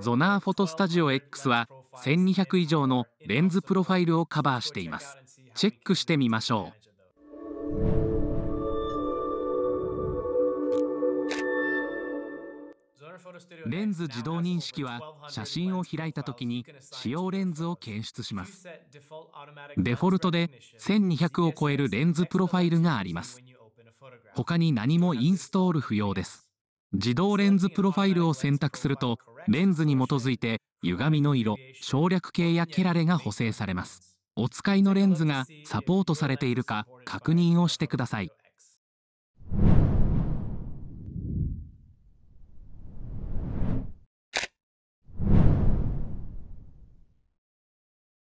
ゾナーフォトスタジオ X は1200以上のレンズプロファイルをカバーしていますチェックしてみましょうレンズ自動認識は写真を開いたときに使用レンズを検出しますデフォルトで1200を超えるレンズプロファイルがあります他に何もインストール不要です自動レンズプロファイルを選択するとレンズに基づいて歪みの色省略形やケラレが補正されますお使いのレンズがサポートされているか確認をしてください